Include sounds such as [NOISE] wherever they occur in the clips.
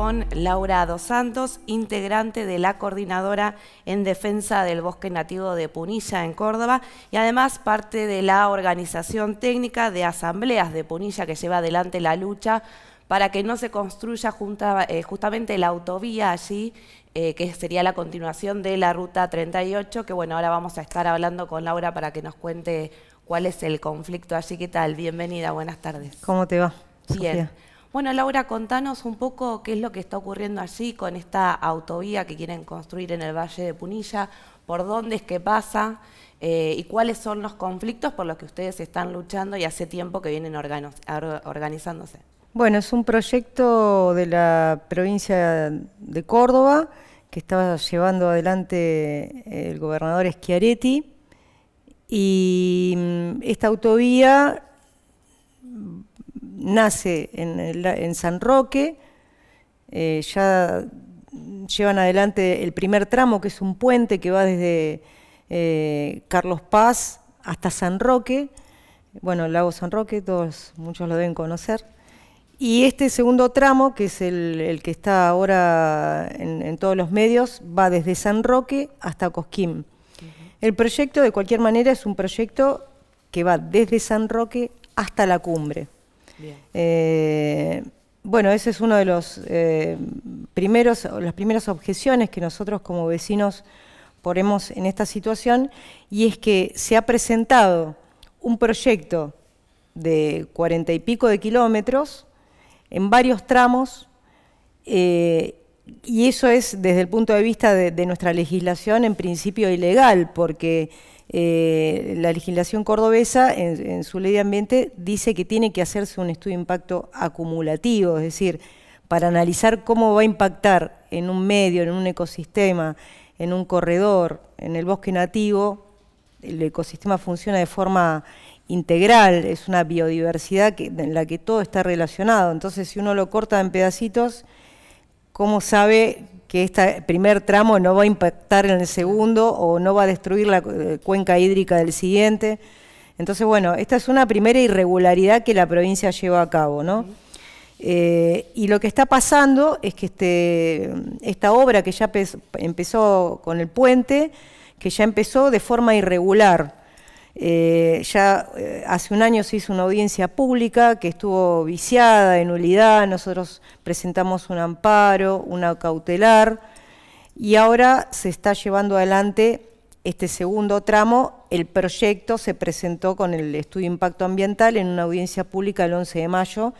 con Laura Dos Santos, integrante de la Coordinadora en Defensa del Bosque Nativo de Punilla en Córdoba y además parte de la organización técnica de asambleas de Punilla que lleva adelante la lucha para que no se construya eh, justamente la autovía allí, eh, que sería la continuación de la Ruta 38, que bueno, ahora vamos a estar hablando con Laura para que nos cuente cuál es el conflicto allí. ¿Qué tal? Bienvenida, buenas tardes. ¿Cómo te va? Bien. Bueno, Laura, contanos un poco qué es lo que está ocurriendo allí con esta autovía que quieren construir en el Valle de Punilla, por dónde es que pasa eh, y cuáles son los conflictos por los que ustedes están luchando y hace tiempo que vienen organizándose. Bueno, es un proyecto de la provincia de Córdoba que estaba llevando adelante eh, el gobernador Schiaretti y mm, esta autovía nace en, San Roque, eh, ya llevan adelante el primer tramo, que es un puente que va desde eh, Carlos Paz hasta San Roque, bueno, el lago San Roque, todos, muchos lo deben conocer. Y este segundo tramo, que es el, que está ahora en, todos los medios, va desde San Roque hasta Cosquín. El proyecto, de cualquier manera, es un proyecto que va desde San Roque hasta la cumbre. Eh, bueno, ese es uno de los eh, primeros, las primeras objeciones que nosotros como vecinos ponemos en esta situación y es que se ha presentado un proyecto de cuarenta y pico de kilómetros en varios tramos eh, y eso es, desde el punto de vista de, nuestra legislación, en principio ilegal, porque eh, la legislación cordobesa, en, su ley de ambiente, dice que tiene que hacerse un estudio de impacto acumulativo, es decir, para analizar cómo va a impactar en un medio, en un ecosistema, en un corredor, en el bosque nativo, el ecosistema funciona de forma integral, es una biodiversidad en la que todo está relacionado. Entonces, si uno lo corta en pedacitos, ¿Cómo sabe que este primer tramo no va a impactar en el segundo o no va a destruir la eh, cuenca hídrica del siguiente? Entonces, bueno, esta es una primera irregularidad que la provincia lleva a cabo, ¿no? Eh, y lo que está pasando es que este, esta obra que ya empezó con el puente, que ya empezó de forma irregular, eh, ya eh, hace un año se hizo una audiencia pública que estuvo viciada en nulidad, nosotros presentamos un amparo, una cautelar, y ahora se está llevando adelante este segundo tramo. El proyecto se presentó con el estudio de impacto ambiental en una audiencia pública el 11 de mayo,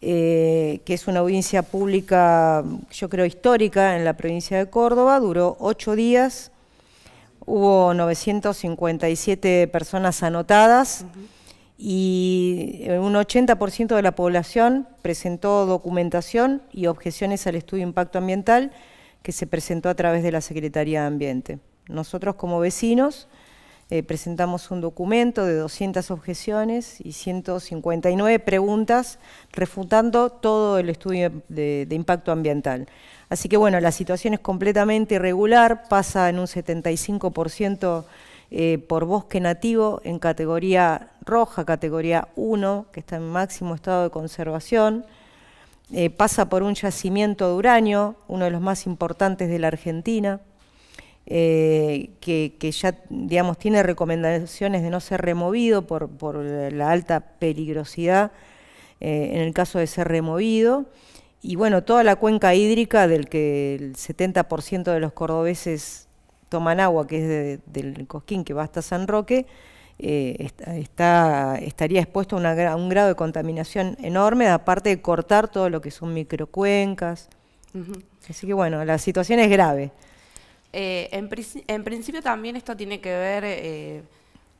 eh, que es una audiencia pública, yo creo, histórica en la provincia de Córdoba, duró ocho días hubo 957 personas anotadas y eh, un 80% de la población presentó documentación y objeciones al estudio de impacto ambiental que se presentó a través de la Secretaría de Ambiente. Nosotros como vecinos eh, presentamos un documento de 200 objeciones y 159 preguntas refutando todo el estudio de, impacto ambiental. Así que bueno, la situación es completamente irregular, pasa en un 75% eh, por bosque nativo en categoría roja, categoría 1, que está en máximo estado de conservación. Eh, pasa por un yacimiento de uranio, uno de los más importantes de la Argentina. Eh, que, ya digamos, tiene recomendaciones de no ser removido por, la alta peligrosidad eh, en el caso de ser removido. Y bueno, toda la cuenca hídrica del que el 70% de los cordobeses toman agua, que es del Cosquín, que va hasta San Roque, eh, está, estaría expuesto a, un grado de contaminación enorme, aparte de cortar todo lo que son microcuencas. Así que bueno, la situación es grave. Eh, en, principio también esto tiene que ver eh,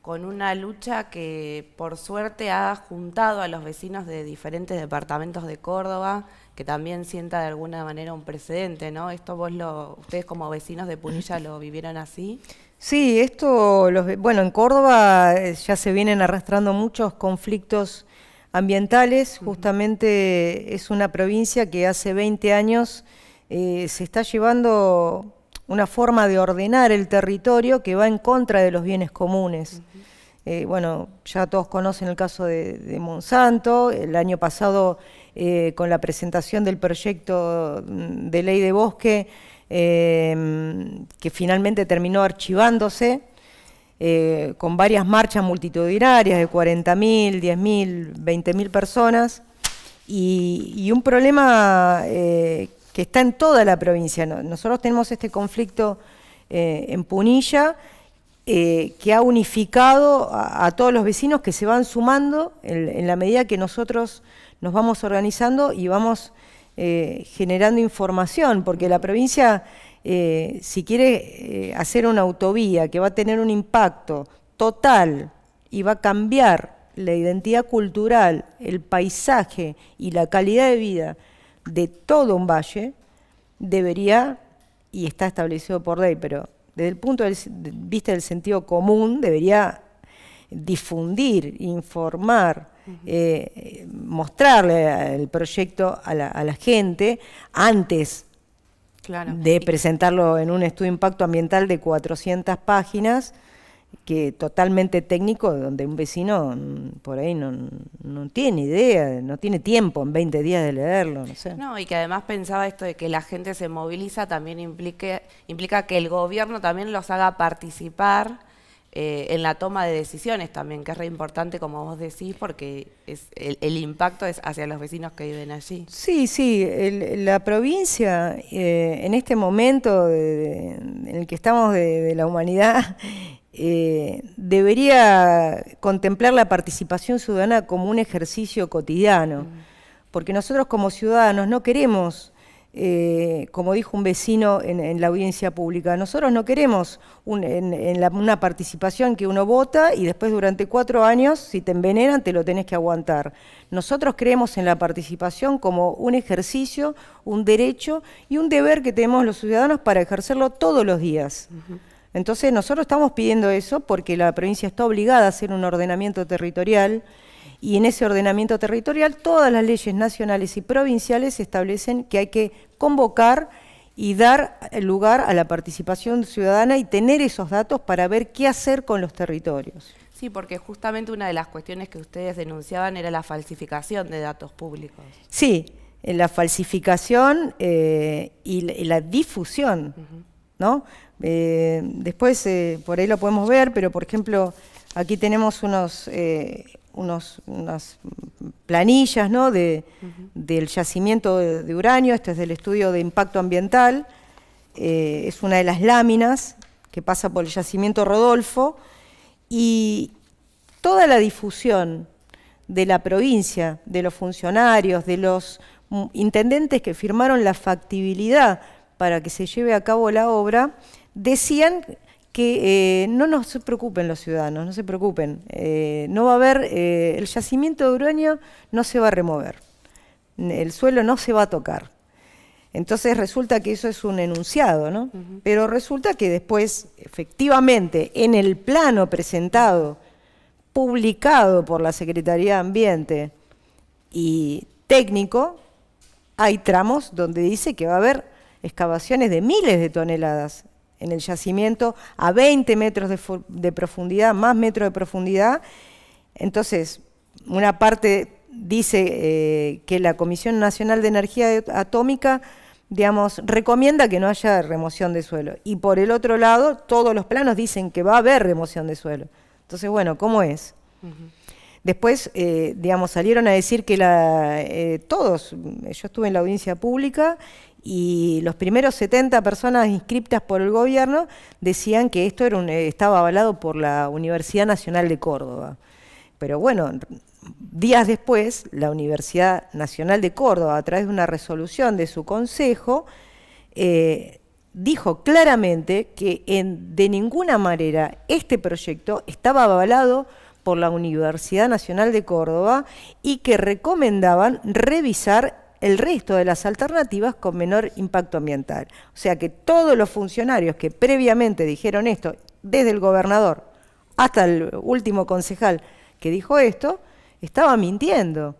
con una lucha que por suerte ha juntado a los vecinos de diferentes departamentos de Córdoba, que también sienta de alguna manera un precedente, ¿no? Esto vos lo, ustedes como vecinos de Punilla lo vivieron así. Sí, esto, bueno, en Córdoba eh, ya se vienen arrastrando muchos conflictos ambientales, justamente es una provincia que hace 20 años se está llevando una forma de ordenar el territorio que va en contra de los bienes comunes. Eh, bueno, ya todos conocen el caso de, Monsanto, el año pasado eh, con la presentación del proyecto de ley de bosque, em, que finalmente terminó archivándose, eh, con varias marchas multitudinarias de 40.000, 10.000, 20.000 personas, y, un problema que está en toda la provincia. Nosotros tenemos este conflicto eh, en Punilla eh, que ha unificado a, todos los vecinos que se van sumando en, la medida que nosotros nos vamos organizando y vamos eh, generando información, porque la provincia, si quiere hacer una autovía que va a tener un impacto total y va a cambiar la identidad cultural, el paisaje y la calidad de vida de todo un valle debería, y está establecido por ley, pero desde el punto de vista del sentido común, debería difundir, informar, eh, mostrarle el proyecto a la, gente antes de presentarlo en un estudio de impacto ambiental de 400 páginas que totalmente técnico, donde un vecino mm, por ahí no, tiene idea, no tiene tiempo en 20 días de leerlo. No, sé. no, y que además pensaba esto de que la gente se moviliza también implique, implica que el gobierno también los haga participar. Eh, en la toma de decisiones también, que es re importante, como vos decís, porque es, el, impacto es hacia los vecinos que viven allí. Sí, sí, la provincia eh, en este momento en el que estamos de la humanidad [LAUGHS] Eh, debería contemplar la participación ciudadana como un ejercicio cotidiano, mm. porque nosotros como ciudadanos no queremos, eh, como dijo un vecino en, la audiencia pública, nosotros no queremos en, una participación que uno vota y después durante cuatro años, si te envenenan, te lo tenés que aguantar. Nosotros creemos en la participación como un ejercicio, un derecho y un deber que tenemos los ciudadanos para ejercerlo todos los días. Entonces nosotros estamos pidiendo eso porque la provincia está obligada a hacer un ordenamiento territorial y en ese ordenamiento territorial todas las leyes nacionales y provinciales establecen que hay que convocar y dar lugar a la participación ciudadana y tener esos datos para ver qué hacer con los territorios. Sí, porque justamente una de las cuestiones que ustedes denunciaban era la falsificación de datos públicos. Sí, eh, la falsificación eh, y, la, difusión. Eh, después eh, por ahí lo podemos ver, pero por ejemplo, aquí tenemos unos, eh, unas planillas del yacimiento de, de, uranio, este es del estudio de impacto ambiental, es una de las láminas que pasa por el yacimiento Rodolfo, y toda la difusión de la provincia, de los funcionarios, de los mm, intendentes que firmaron la factibilidad para que se lleve a cabo la obra, decían que eh, no nos preocupen los ciudadanos, no se preocupen, eh, no va a haber, eh, el yacimiento de uranio no se va a remover, el suelo no se va a tocar. Entonces resulta que eso es un enunciado, ¿no? Pero resulta que después, efectivamente, en el plano presentado, publicado por la Secretaría de Ambiente y técnico, hay tramos donde dice que va a haber excavaciones de miles de toneladas en el yacimiento a 20 metros de, profundidad, más metros de profundidad. Entonces, una parte dice eh, que la Comisión Nacional de Energía Atómica, digamos, recomienda que no haya remoción de suelo. Y por el otro lado, todos los planos dicen que va a haber remoción de suelo. Entonces, bueno, ¿cómo es? Después, eh, digamos, salieron a decir que eh, todos, yo estuve en la audiencia pública y los primeros 70 personas inscritas por el gobierno decían que esto eh, estaba avalado por la Universidad Nacional de Córdoba. Pero bueno, días después, la Universidad Nacional de Córdoba, a través de una resolución de su consejo, eh, dijo claramente que de ninguna manera este proyecto estaba avalado por la Universidad Nacional de Córdoba y que recomendaban revisar el resto de las alternativas con menor impacto ambiental. O sea que todos los funcionarios que previamente dijeron esto, desde el gobernador hasta el último concejal que dijo esto, estaban mintiendo.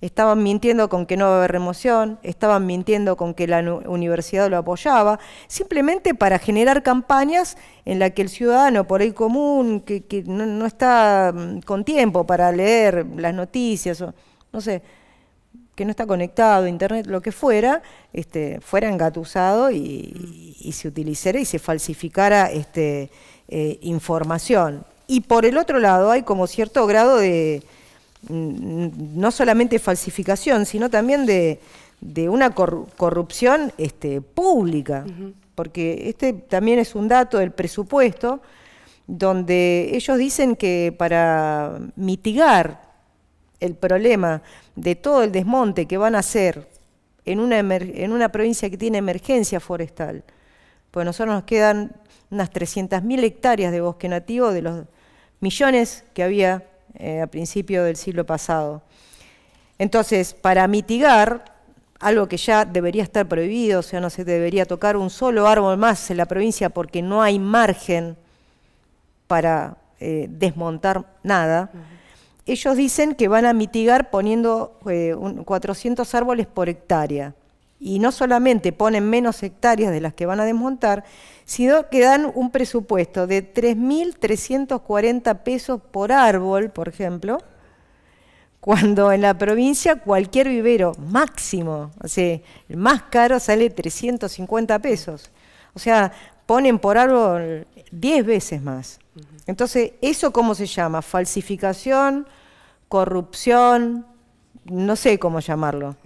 Estaban mintiendo con que no va a haber remoción, estaban mintiendo con que la universidad lo apoyaba, simplemente para generar campañas en las que el ciudadano por el común, que, no, no, está mm, con tiempo para leer las noticias, o, no sé, que no está conectado, a internet, lo que fuera, este, fuera engatusado y, se utilizara y se falsificara este, eh, información. Y por el otro lado hay como cierto grado de mm, no solamente falsificación, sino también de, una corrupción este, pública, porque este también es un dato del presupuesto, donde ellos dicen que para mitigar el problema de todo el desmonte que van a hacer en una, en una provincia que tiene emergencia forestal, pues nosotros nos quedan unas 300.000 hectáreas de bosque nativo de los millones que había eh, a principio del siglo pasado. Entonces, para mitigar algo que ya debería estar prohibido, o sea, no se debería tocar un solo árbol más en la provincia porque no hay margen para eh, desmontar nada ellos dicen que van a mitigar poniendo 400 eh, árboles por hectárea. Y no solamente ponen menos hectáreas de las que van a desmontar, sino que dan un presupuesto de 3.340 pesos por árbol, por ejemplo, cuando en la provincia cualquier vivero máximo, o sea, el más caro sale 350 pesos. O sea, ponen por árbol 10 veces más. Entonces, ¿eso cómo se llama? Falsificación, corrupción, no sé cómo llamarlo,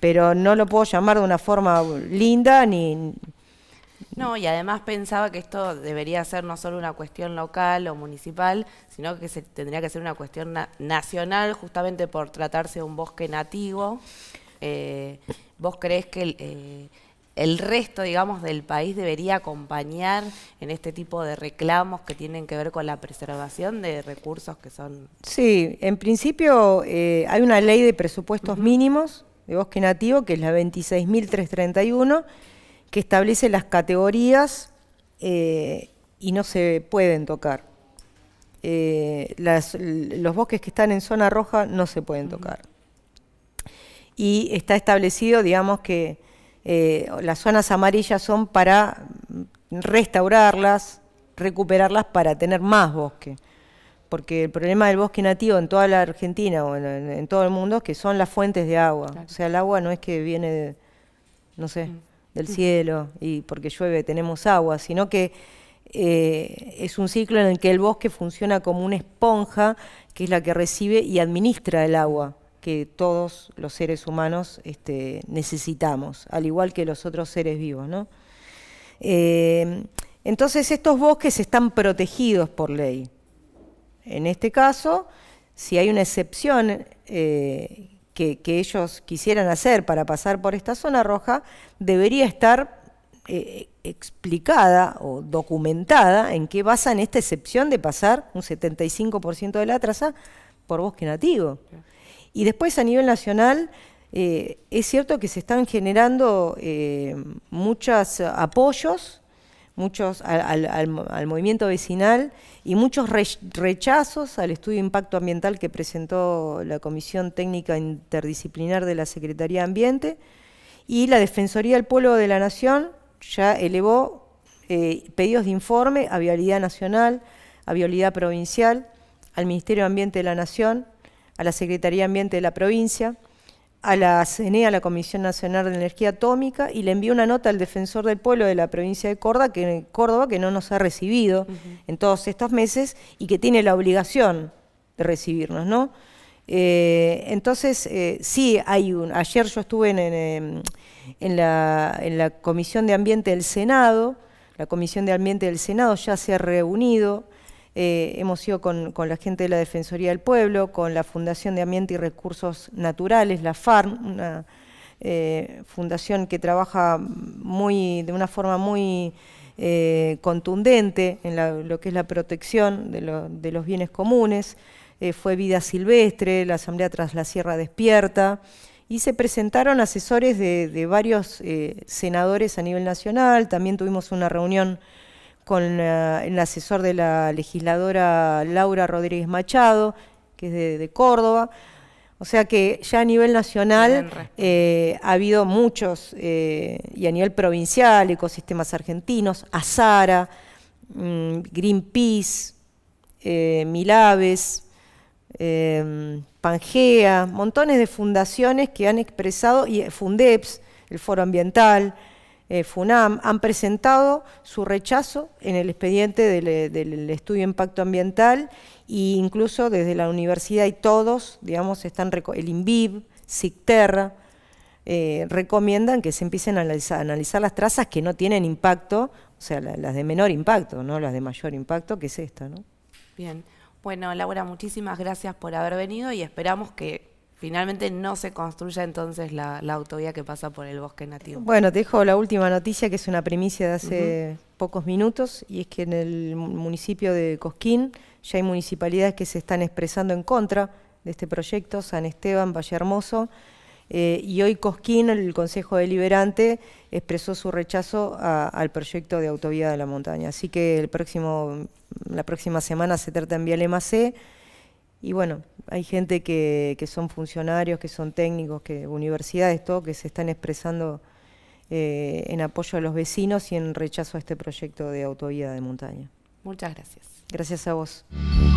pero no lo puedo llamar de una forma linda ni... No, y además pensaba que esto debería ser no solo una cuestión local o municipal, sino que se tendría que ser una cuestión nacional, justamente por tratarse de un bosque nativo. Eh, ¿Vos crees que eh, el resto, digamos, del país debería acompañar en este tipo de reclamos que tienen que ver con la preservación de recursos que son... Sí, en principio eh, hay una ley de presupuestos mínimos de bosque nativo, que es la 26.331, que establece las categorías eh, y no se pueden tocar. Eh, los bosques que están en zona roja no se pueden tocar. Y está establecido, digamos, que eh, las zonas amarillas son para restaurarlas, recuperarlas para tener más bosque. Porque el problema del bosque nativo en toda la Argentina o en, todo el mundo es que son las fuentes de agua. O sea, el agua no es que viene, no sé, mm. del mm. cielo y porque llueve tenemos agua, sino que eh, es un ciclo en el que el bosque funciona como una esponja que es la que recibe y administra el agua que todos los seres humanos este, necesitamos, al igual que los otros seres vivos. ¿no? Eh, entonces estos bosques están protegidos por ley. En este caso, si hay una excepción eh, que, ellos quisieran hacer para pasar por esta zona roja, debería estar eh, explicada o documentada en qué basan esta excepción de pasar un 75% de la traza por bosque nativo. Y después a nivel nacional, eh, es cierto que se están generando eh, muchos apoyos muchos al, movimiento vecinal y muchos rechazos al estudio de impacto ambiental que presentó la Comisión Técnica Interdisciplinar de la Secretaría de Ambiente y la Defensoría del Pueblo de la Nación ya elevó eh, pedidos de informe a Vialidad Nacional, a Vialidad Provincial, al Ministerio de Ambiente de la Nación a la Secretaría de Ambiente de la provincia, a la CNE, a la Comisión Nacional de Energía Atómica, y le envió una nota al defensor del pueblo de la provincia de Córdoba que, Córdoba, que no nos ha recibido en todos estos meses y que tiene la obligación de recibirnos, ¿no? Eh, entonces, eh, sí, hay un. Ayer yo estuve em, la, en la Comisión de Ambiente del Senado. La Comisión de Ambiente del Senado ya se ha reunido eh, hemos ido con, la gente de la Defensoría del Pueblo, con la Fundación de Ambiente y Recursos Naturales, la FARM, una eh, fundación que trabaja muy, de una forma muy eh, contundente en lo que es la protección de, los bienes comunes. fue Vida Silvestre, la Asamblea Tras la Sierra Despierta, y se presentaron asesores de varios senadores a nivel nacional. También tuvimos una reunión con el asesor de la legisladora Laura Rodríguez Machado, que es de, Córdoba. O sea que ya a nivel nacional eh, ha habido muchos, eh, y a nivel provincial, ecosistemas argentinos, Azara, mm, Greenpeace, eh, Milaves, Pangea, montones de fundaciones que han expresado, y Fundeps, el Foro Ambiental, eh, FUNAM han presentado su rechazo en el expediente eh, del, estudio de impacto ambiental e incluso desde la universidad y todos, digamos, están el INVIB, SICTERRA, eh, recomiendan que se empiecen a analizar, las trazas que no tienen impacto, o sea, las de menor impacto, no las de mayor impacto, que es esta, ¿no? Bien. Bueno, Laura, muchísimas gracias por haber venido y esperamos que finalmente no se construya entonces la, autovía que pasa por el bosque nativo. Bueno, te dejo la última noticia que es una primicia de hace pocos minutos y es que en el municipio de Cosquín ya hay municipalidades que se están expresando en contra de este proyecto, San Esteban, Valle Hermoso, eh, y hoy Cosquín, el Consejo Deliberante, expresó su rechazo al proyecto de autovía de la montaña. Así que el próximo, la próxima semana se trata en el C y bueno, hay gente que, son funcionarios, que son técnicos, que universidades, todo, que se están expresando eh, en apoyo a los vecinos y en rechazo a este proyecto de autovía de montaña. Muchas gracias. Gracias a vos.